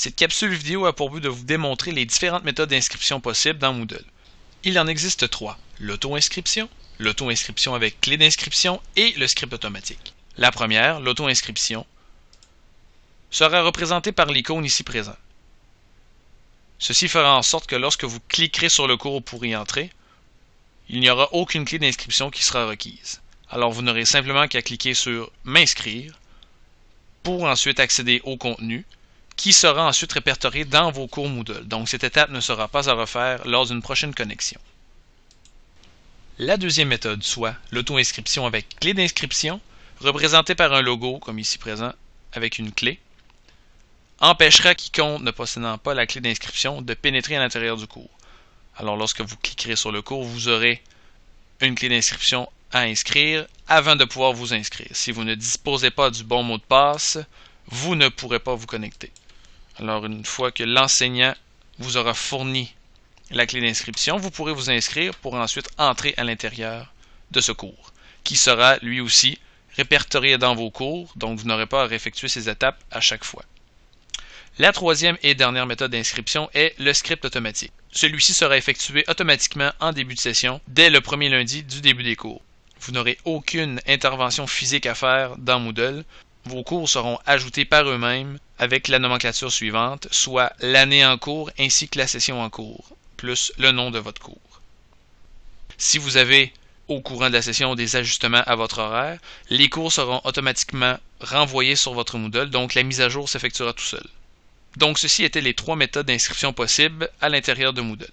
Cette capsule vidéo a pour but de vous démontrer les différentes méthodes d'inscription possibles dans Moodle. Il en existe trois, l'auto-inscription, l'auto-inscription avec clé d'inscription et le script automatique. La première, l'auto-inscription, sera représentée par l'icône ici présente. Ceci fera en sorte que lorsque vous cliquerez sur le cours pour y entrer, il n'y aura aucune clé d'inscription qui sera requise. Alors vous n'aurez simplement qu'à cliquer sur M'inscrire pour ensuite accéder au contenu qui sera ensuite répertorié dans vos cours Moodle. Donc cette étape ne sera pas à refaire lors d'une prochaine connexion. La deuxième méthode, soit l'auto-inscription avec clé d'inscription, représentée par un logo, comme ici présent, avec une clé, empêchera quiconque ne possédant pas la clé d'inscription de pénétrer à l'intérieur du cours. Alors lorsque vous cliquerez sur le cours, vous aurez une clé d'inscription à inscrire avant de pouvoir vous inscrire. Si vous ne disposez pas du bon mot de passe, vous ne pourrez pas vous connecter. Alors, une fois que l'enseignant vous aura fourni la clé d'inscription, vous pourrez vous inscrire pour ensuite entrer à l'intérieur de ce cours, qui sera lui aussi répertorié dans vos cours, donc vous n'aurez pas à réeffectuer ces étapes à chaque fois. La troisième et dernière méthode d'inscription est le script automatique. Celui-ci sera effectué automatiquement en début de session dès le premier lundi du début des cours. Vous n'aurez aucune intervention physique à faire dans Moodle. Vos cours seront ajoutés par eux-mêmes avec la nomenclature suivante, soit l'année en cours ainsi que la session en cours, plus le nom de votre cours. Si vous avez au courant de la session des ajustements à votre horaire, les cours seront automatiquement renvoyés sur votre Moodle, donc la mise à jour s'effectuera tout seul. Donc ceci étaient les trois méthodes d'inscription possibles à l'intérieur de Moodle.